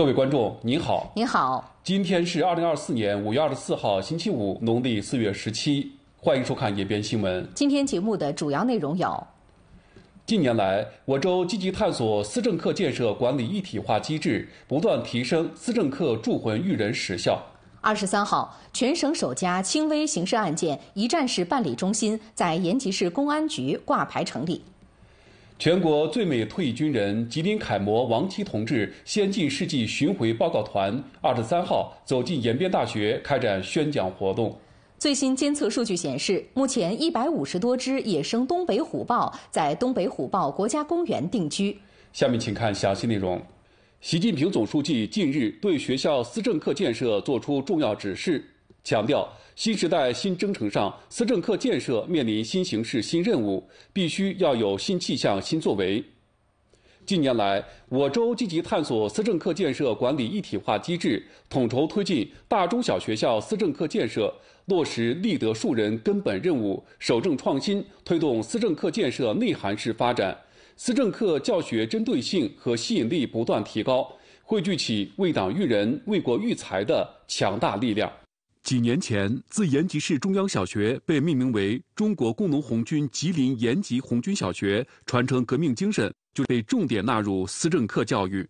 各位观众，您好，您好。今天是二零二四年五月二十四号，星期五，农历四月十七。欢迎收看《夜边新闻》。今天节目的主要内容有：近年来，我州积极探索思政课建设管理一体化机制，不断提升思政课铸魂育人实效。二十三号，全省首家轻微刑事案件一站式办理中心在延吉市公安局挂牌成立。全国最美退役军人、吉林楷模王琦同志先进事迹巡回报告团二十三号走进延边大学开展宣讲活动。最新监测数据显示，目前一百五十多只野生东北虎豹在东北虎豹国家公园定居。下面请看详细内容。习近平总书记近日对学校思政课建设作出重要指示。强调新时代新征程上，思政课建设面临新形势新任务，必须要有新气象新作为。近年来，我州积极探索思政课建设管理一体化机制，统筹推进大中小学校思政课建设，落实立德树人根本任务，守正创新，推动思政课建设内涵式发展，思政课教学针对性和吸引力不断提高，汇聚起为党育人、为国育才的强大力量。几年前，自延吉市中央小学被命名为“中国工农红军吉林延吉红军小学”，传承革命精神就被重点纳入思政课教育。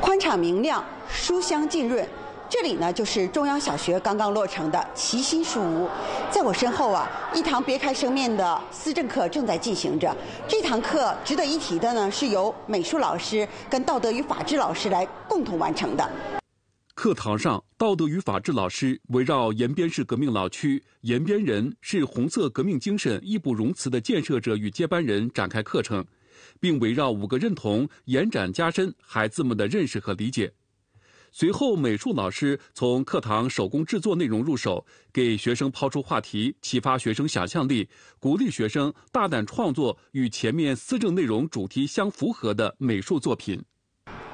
宽敞明亮，书香浸润，这里呢就是中央小学刚刚落成的齐心书屋。在我身后啊，一堂别开生面的思政课正在进行着。这堂课值得一提的呢，是由美术老师跟道德与法治老师来共同完成的。课堂上，道德与法治老师围绕延边市革命老区，延边人是红色革命精神义不容辞的建设者与接班人展开课程，并围绕五个认同延展加深孩子们的认识和理解。随后，美术老师从课堂手工制作内容入手，给学生抛出话题，启发学生想象力，鼓励学生大胆创作与前面思政内容主题相符合的美术作品。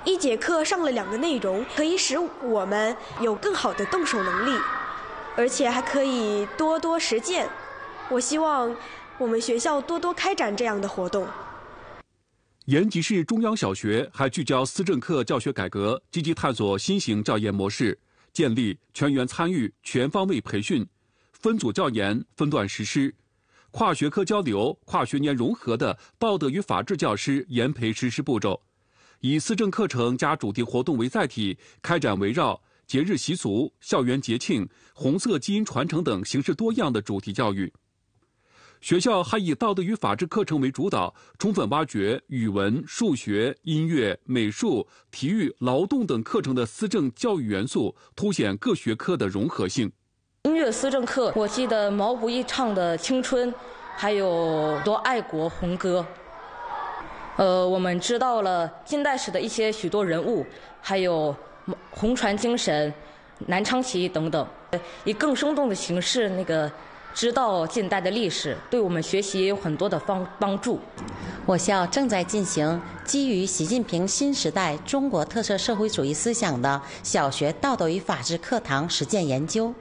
一节课上了两个内容，可以使我们有更好的动手能力，而且还可以多多实践。我希望我们学校多多开展这样的活动。延吉市中央小学还聚焦思政课教学改革，积极探索新型教研模式，建立全员参与、全方位培训、分组教研、分段实施、跨学科交流、跨学年融合的道德与法治教师研培实施步骤。以思政课程加主题活动为载体，开展围绕节日习俗、校园节庆、红色基因传承等形式多样的主题教育。学校还以道德与法治课程为主导，充分挖掘语文、数学、音乐、美术、体育、劳动等课程的思政教育元素，凸显各学科的融合性。音乐思政课，我记得毛不易唱的《青春》，还有多爱国红歌。呃，我们知道了近代史的一些许多人物，还有红船精神、南昌起义等等，以更生动的形式那个知道近代的历史，对我们学习也有很多的帮帮助。我校正在进行基于习近平新时代中国特色社会主义思想的小学道德与法治课堂实践研究，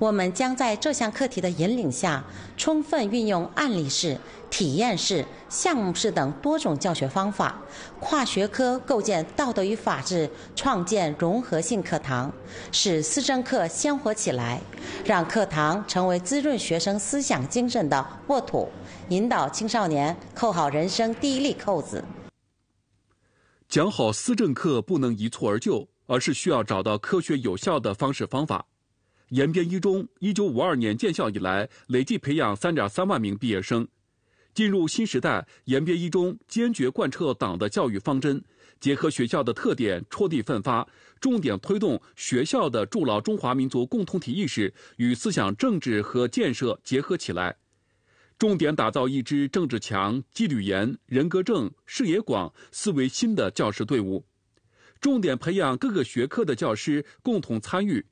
我们将在这项课题的引领下，充分运用案例式。体验式、项目式等多种教学方法，跨学科构建道德与法治，创建融合性课堂，使思政课鲜活起来，让课堂成为滋润学生思想精神的沃土，引导青少年扣好人生第一粒扣子。讲好思政课不能一蹴而就，而是需要找到科学有效的方式方法。延边一中一九五二年建校以来，累计培养三点三万名毕业生。进入新时代，延边一中坚决贯彻党的教育方针，结合学校的特点，戳地奋发，重点推动学校的筑牢中华民族共同体意识与思想政治和建设结合起来，重点打造一支政治强、纪律严、人格正、视野广、思维新的教师队伍，重点培养各个学科的教师共同参与，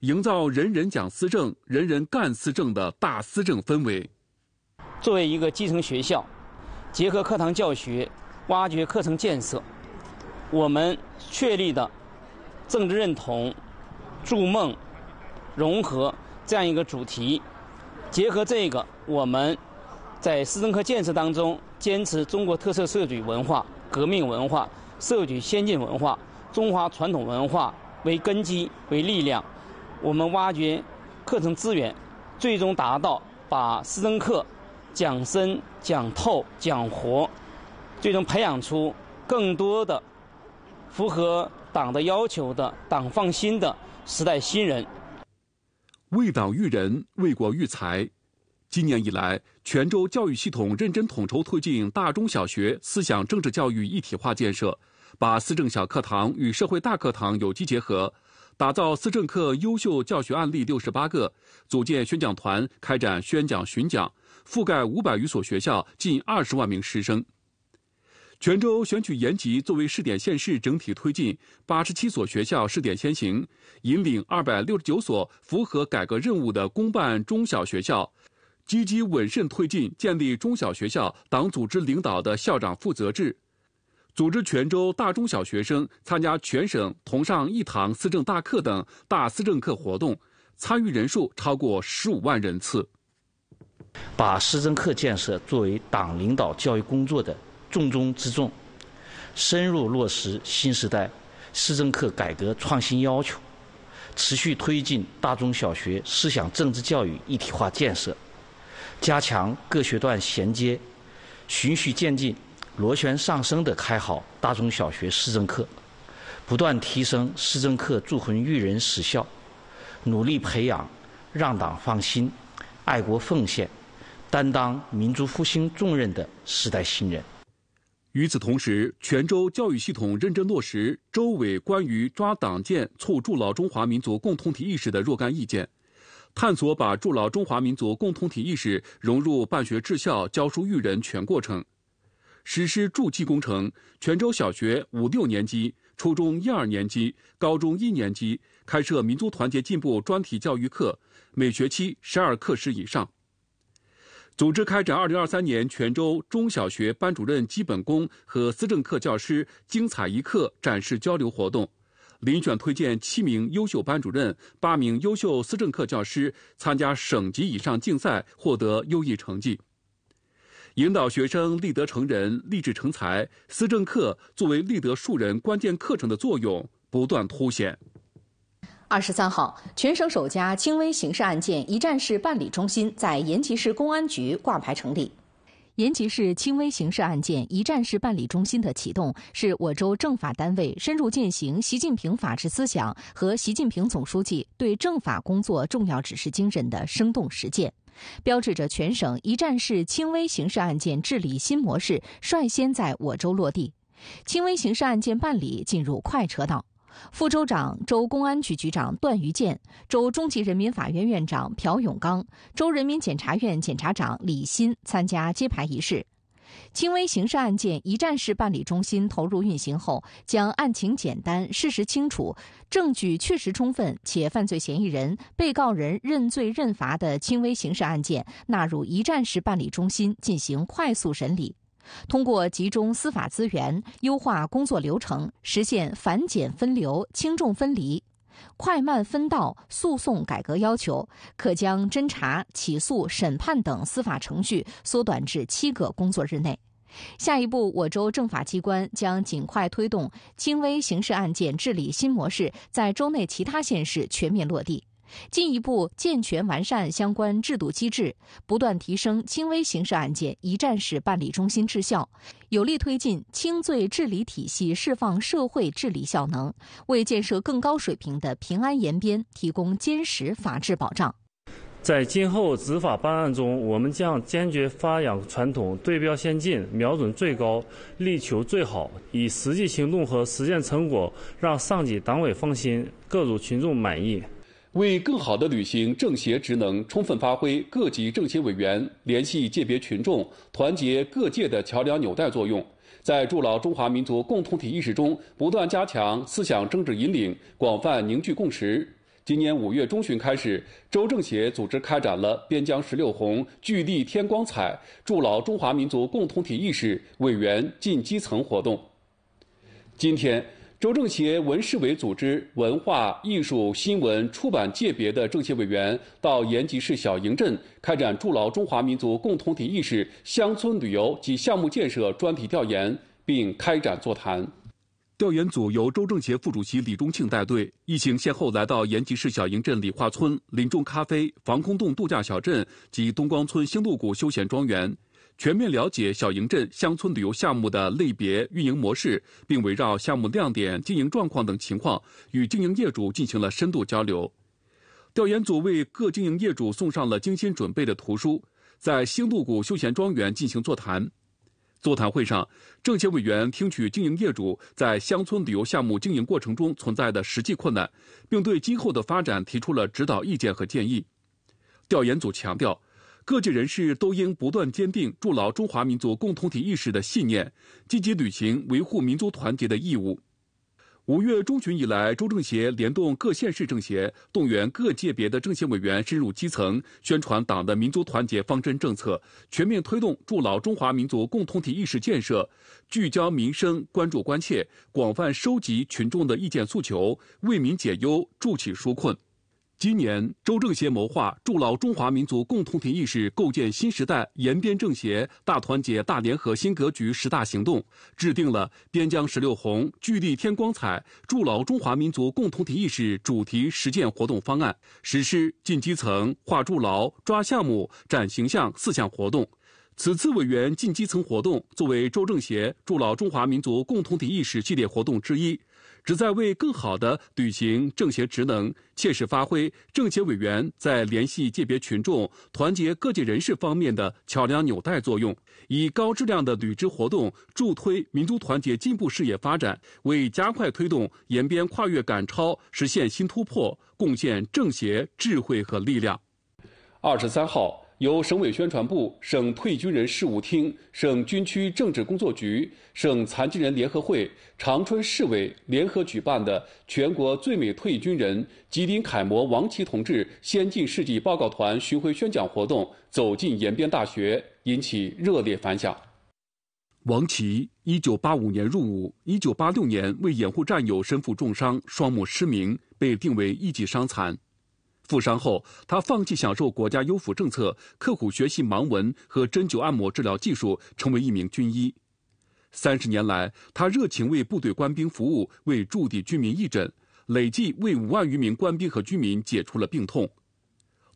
营造人人讲思政、人人干思政的大思政氛围。作为一个基层学校，结合课堂教学，挖掘课程建设，我们确立的“政治认同、筑梦、融合”这样一个主题，结合这个，我们在思政课建设当中，坚持中国特色社会主义文化、革命文化、社会主义先进文化、中华传统文化为根基、为力量，我们挖掘课程资源，最终达到把思政课。讲深、讲透、讲活，最终培养出更多的符合党的要求的党放心的时代新人。为党育人，为国育才。今年以来，泉州教育系统认真统筹推进大中小学思想政治教育一体化建设，把思政小课堂与社会大课堂有机结合，打造思政课优秀教学案例六十八个，组建宣讲团开展宣讲巡讲。覆盖五百余所学校，近二十万名师生。泉州选取延吉作为试点县市，整体推进；八十七所学校试点先行，引领二百六十九所符合改革任务的公办中小学校，积极稳慎推进建立中小学校党组织领导的校长负责制。组织泉州大中小学生参加全省同上一堂思政大课等大思政课活动，参与人数超过十五万人次。把思政课建设作为党领导教育工作的重中之重，深入落实新时代思政课改革创新要求，持续推进大中小学思想政治教育一体化建设，加强各学段衔接，循序渐进、螺旋上升地开好大中小学思政课，不断提升思政课铸魂育人实效，努力培养让党放心、爱国奉献。担当民族复兴重任的时代新人。与此同时，泉州教育系统认真落实州委关于抓党建促筑牢中华民族共同体意识的若干意见，探索把筑牢中华民族共同体意识融入办学治校、教书育人全过程，实施筑基工程。泉州小学五六年级、初中一二年级、高中一年级开设民族团结进步专题教育课，每学期十二课时以上。组织开展二零二三年泉州中小学班主任基本功和思政课教师精彩一课展示交流活动，遴选推荐七名优秀班主任、八名优秀思政课教师参加省级以上竞赛，获得优异成绩。引导学生立德成人、立志成才，思政课作为立德树人关键课程的作用不断凸显。二十三号，全省首家轻微刑事案件一站式办理中心在延吉市公安局挂牌成立。延吉市轻微刑事案件一站式办理中心的启动，是我州政法单位深入践行习近平法治思想和习近平总书记对政法工作重要指示精神的生动实践，标志着全省一站式轻微刑事案件治理新模式率先在我州落地，轻微刑事案件办理进入快车道。副州长、州公安局局长段余建、州中级人民法院院长朴永刚、州人民检察院检察长李鑫参加揭牌仪式。轻微刑事案件一站式办理中心投入运行后，将案情简单、事实清楚、证据确实充分且犯罪嫌疑人、被告人认罪认罚的轻微刑事案件纳入一站式办理中心进行快速审理。通过集中司法资源、优化工作流程，实现繁简分流、轻重分离、快慢分道，诉讼改革要求可将侦查、起诉、审判等司法程序缩短至七个工作日内。下一步，我州政法机关将尽快推动轻微刑事案件治理新模式在州内其他县市全面落地。进一步健全完善相关制度机制，不断提升轻微刑事案件一站式办理中心质效，有力推进轻罪治理体系释放社会治理效能，为建设更高水平的平安延边提供坚实法治保障。在今后执法办案中，我们将坚决发扬传统，对标先进，瞄准最高，力求最好，以实际行动和实践成果让上级党委放心，各族群众满意。为更好地履行政协职能，充分发挥各级政协委员联系界别群众、团结各界的桥梁纽带作用，在筑牢中华民族共同体意识中不断加强思想政治引领、广泛凝聚共识。今年五月中旬开始，州政协组织开展了“边疆石榴红，聚力添光彩，筑牢中华民族共同体意识”委员进基层活动。今天。州政协文市委组织文化、艺术、新闻、出版界别的政协委员到延吉市小营镇开展筑牢中华民族共同体意识、乡村旅游及项目建设专题调研，并开展座谈。调研组由州政协副主席李忠庆带队，一行先后来到延吉市小营镇李化村、林中咖啡、防空洞度假小镇及东光村星渡谷休闲庄园。全面了解小营镇乡村旅游项目的类别、运营模式，并围绕项目亮点、经营状况等情况与经营业主进行了深度交流。调研组为各经营业主送上了精心准备的图书，在星渡谷休闲庄园进行座谈。座谈会上，政协委员听取经营业主在乡村旅游项目经营过程中存在的实际困难，并对今后的发展提出了指导意见和建议。调研组强调。各界人士都应不断坚定筑牢中华民族共同体意识的信念，积极履行维护民族团结的义务。五月中旬以来，州政协联动各县市政协，动员各界别的政协委员深入基层，宣传党的民族团结方针政策，全面推动筑牢中华民族共同体意识建设，聚焦民生、关注关切，广泛收集群众的意见诉求，为民解忧、筑起纾困。今年，州政协谋划筑牢中华民族共同体意识，构建新时代延边政协大团结大联合新格局十大行动，制定了“边疆石榴红，聚力添光彩，筑牢中华民族共同体意识”主题实践活动方案，实施进基层、化筑牢、抓项目、展形象四项活动。此次委员进基层活动作为州政协筑牢中华民族共同体意识系列活动之一。旨在为更好地履行政协职能，切实发挥政协委员在联系界别群众、团结各界人士方面的桥梁纽带作用，以高质量的履职活动助推民族团结进步事业发展，为加快推动延边跨越赶超、实现新突破贡献政协智慧和力量。二十三号。由省委宣传部、省退役军人事务厅、省军区政治工作局、省残疾人联合会、长春市委联合举办的“全国最美退役军人、吉林楷模王琦同志先进事迹报告团”巡回宣讲活动走进延边大学，引起热烈反响。王琦，一九八五年入伍，一九八六年为掩护战友身负重伤，双目失明，被定为一级伤残。负伤后，他放弃享受国家优抚政策，刻苦学习盲文和针灸按摩治疗技术，成为一名军医。三十年来，他热情为部队官兵服务，为驻地居民义诊，累计为五万余名官兵和居民解除了病痛。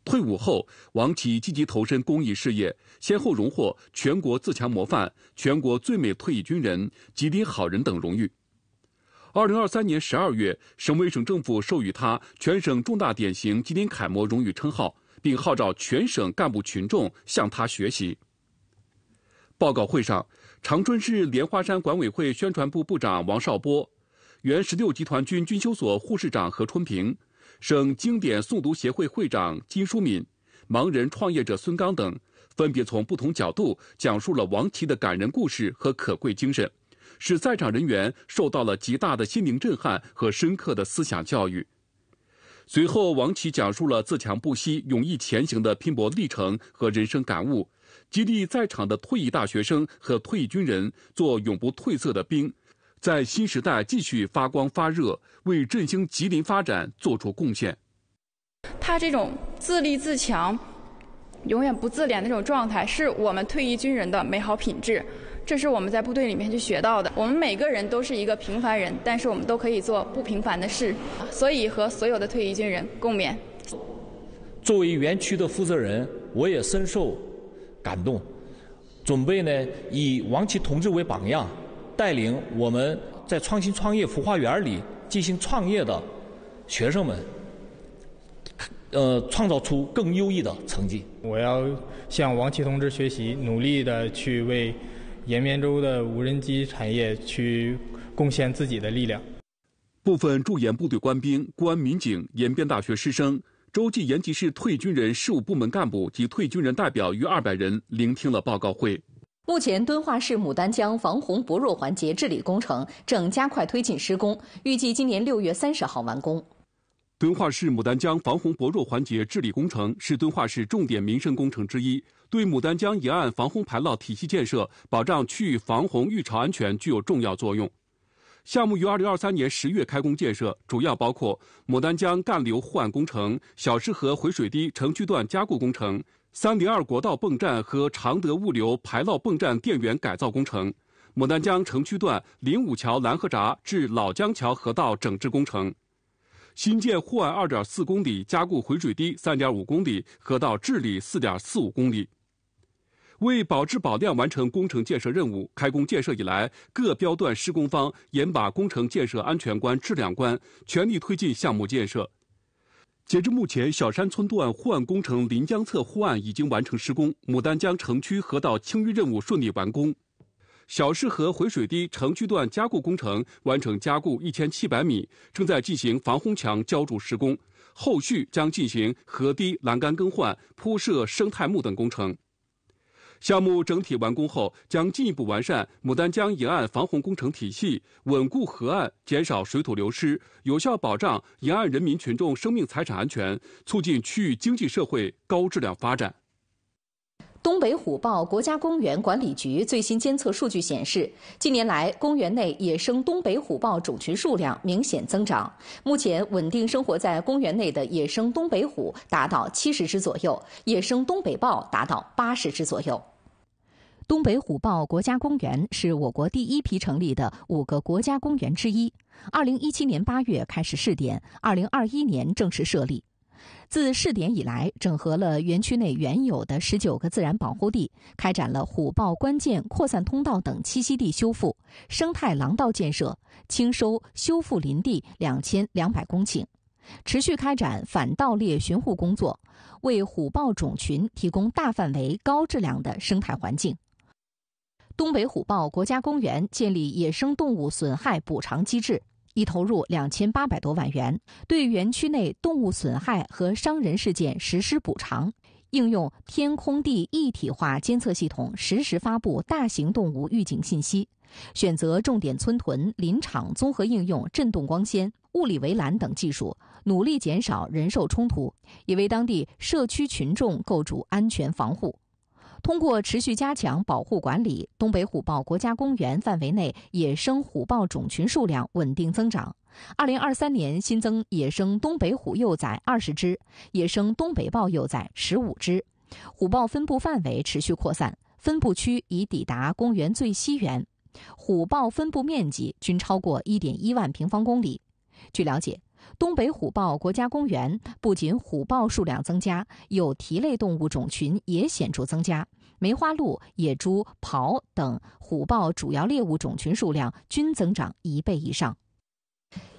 退伍后，王琦积极投身公益事业，先后荣获全国自强模范、全国最美退役军人、吉林好人等荣誉。二零二三年十二月，省委省政府授予他全省重大典型、吉林楷模荣誉称号，并号召全省干部群众向他学习。报告会上，长春市莲花山管委会宣传部部长王少波、原十六集团军军休所护士长何春平、省经典诵读协会会长金淑敏、盲人创业者孙刚等，分别从不同角度讲述了王琦的感人故事和可贵精神。使在场人员受到了极大的心灵震撼和深刻的思想教育。随后，王琦讲述了自强不息、勇毅前行的拼搏历程和人生感悟，激励在场的退役大学生和退役军人做永不褪色的兵，在新时代继续发光发热，为振兴吉林发展做出贡献。他这种自立自强、永远不自怜的那种状态，是我们退役军人的美好品质。这是我们在部队里面去学到的。我们每个人都是一个平凡人，但是我们都可以做不平凡的事。所以，和所有的退役军人共勉。作为园区的负责人，我也深受感动，准备呢以王琦同志为榜样，带领我们在创新创业孵化园里进行创业的学生们，呃，创造出更优异的成绩。我要向王琦同志学习，努力的去为。延边州的无人机产业去贡献自己的力量。部分驻延部队官兵、公安民警、延边大学师生、州际延吉市退军人事务部门干部及退军人代表约二百人聆听了报告会。目前，敦化市牡丹江防洪薄弱环节治理工程正加快推进施工，预计今年六月三十号完工。敦化市牡丹江防洪薄弱环节治理工程是敦化市重点民生工程之一，对牡丹江沿岸防洪排涝体系建设、保障区域防洪预潮安全具有重要作用。项目于二零二三年十月开工建设，主要包括牡丹江干流护岸工程、小石河回水堤城区段加固工程、三零二国道泵站和常德物流排涝泵站电源改造工程、牡丹江城区段零五桥拦河闸至老江桥河道整治工程。新建护岸二点四公里，加固回水堤三点五公里，河道治理四点四五公里。为保质保量完成工程建设任务，开工建设以来，各标段施工方严把工程建设安全关、质量关，全力推进项目建设。截至目前，小山村段护岸工程临江侧护岸已经完成施工，牡丹江城区河道清淤任务顺利完工。小石河回水堤城区段加固工程完成加固一千七百米，正在进行防洪墙浇筑施工，后续将进行河堤栏杆更换、铺设生态木等工程。项目整体完工后，将进一步完善牡丹江沿岸防洪工程体系，稳固河岸，减少水土流失，有效保障沿岸人民群众生命财产安全，促进区域经济社会高质量发展。东北虎豹国家公园管理局最新监测数据显示，近年来公园内野生东北虎豹种群数量明显增长。目前，稳定生活在公园内的野生东北虎达到七十只左右，野生东北豹达到八十只左右。东北虎豹国家公园是我国第一批成立的五个国家公园之一。二零一七年八月开始试点，二零二一年正式设立。自试点以来，整合了园区内原有的十九个自然保护地，开展了虎豹关键扩散通道等栖息地修复、生态廊道建设，清收修复林地两千两百公顷，持续开展反盗猎巡护工作，为虎豹种群提供大范围、高质量的生态环境。东北虎豹国家公园建立野生动物损害补偿机制。已投入两千八百多万元，对园区内动物损害和伤人事件实施补偿；应用天空地一体化监测系统，实时发布大型动物预警信息；选择重点村屯、林场，综合应用振动光纤、物理围栏等技术，努力减少人兽冲突，也为当地社区群众构筑安全防护。通过持续加强保护管理，东北虎豹国家公园范围内野生虎豹种群数量稳定增长。二零二三年新增野生东北虎幼崽二十只，野生东北豹幼崽十五只，虎豹分布范围持续扩散，分布区已抵达公园最西缘，虎豹分布面积均超过一点一万平方公里。据了解。东北虎豹国家公园不仅虎豹数量增加，有蹄类动物种群也显著增加，梅花鹿、野猪、狍等虎豹主要猎物种群数量均增长一倍以上。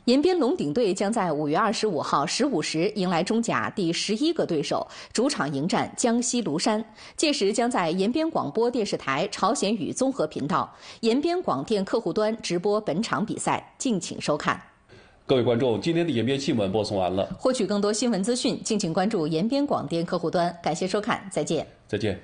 延边龙鼎队将在五月二十五号十五时迎来中甲第十一个对手，主场迎战江西庐山。届时将在延边广播电视台朝鲜语综合频道、延边广电客户端直播本场比赛，敬请收看。各位观众，今天的延边新闻播送完了。获取更多新闻资讯，敬请关注延边广电客户端。感谢收看，再见。再见。